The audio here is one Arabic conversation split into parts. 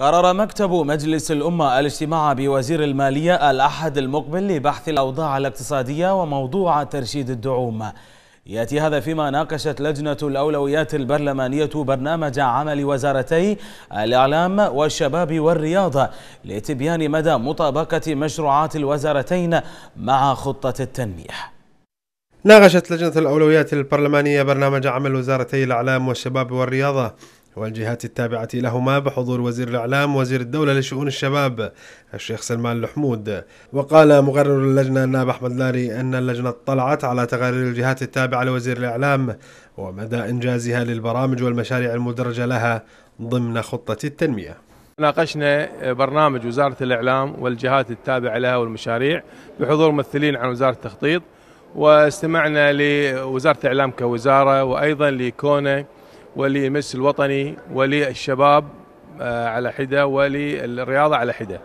قرر مكتب مجلس الأمة الاجتماع بوزير المالية الأحد المقبل لبحث الأوضاع الاقتصادية وموضوع ترشيد الدعوم يأتي هذا فيما ناقشت لجنة الأولويات البرلمانية برنامج عمل وزارتي الإعلام والشباب والرياضة لتبيان مدى مطابقة مشروعات الوزارتين مع خطة التنمية ناقشت لجنة الأولويات البرلمانية برنامج عمل وزارتي الإعلام والشباب والرياضة والجهات التابعة لهما بحضور وزير الإعلام وزير الدولة لشؤون الشباب الشيخ سلمان الحمود وقال مقرر اللجنة النائب أحمد لاري أن اللجنة اطلعت على تقارير الجهات التابعة لوزير الإعلام ومدى إنجازها للبرامج والمشاريع المدرجة لها ضمن خطة التنمية ناقشنا برنامج وزارة الإعلام والجهات التابعة لها والمشاريع بحضور ممثلين عن وزارة التخطيط واستمعنا لوزارة الإعلام كوزارة وأيضا لكونه ولمجلس الوطني وللشباب آه، على حده وللرياضه على حده.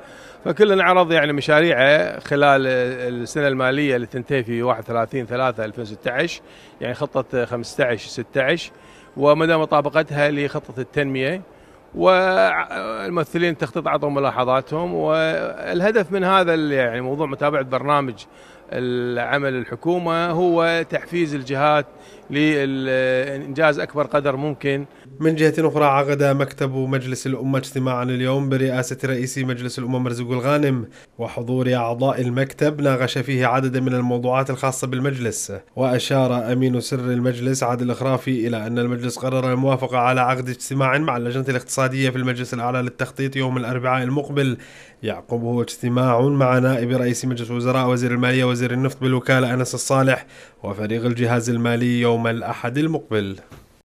فكلنا عرض يعني مشاريعه خلال السنه الماليه اللي تنتهي في 31 3 2016 يعني خطه 15 16 ومدى مطابقتها لخطه التنميه والممثلين تخطيط عطوا ملاحظاتهم والهدف من هذا يعني موضوع متابعه برنامج العمل الحكومة هو تحفيز الجهات لإنجاز أكبر قدر ممكن من جهة أخرى عقد مكتب مجلس الأمة اجتماعا اليوم برئاسة رئيس مجلس الأمة مرزوق الغانم وحضور أعضاء المكتب ناقش فيه عددا من الموضوعات الخاصة بالمجلس وأشار أمين سر المجلس عادل الخرافي إلى أن المجلس قرر الموافقة على عقد اجتماع مع اللجنة الاقتصادية في المجلس الأعلى للتخطيط يوم الأربعاء المقبل يعقبه اجتماع مع نائب رئيس مجلس الوزراء وزير المالية وزير النفط بالوكالة أنس الصالح وفريق الجهاز المالي يوم الأحد المقبل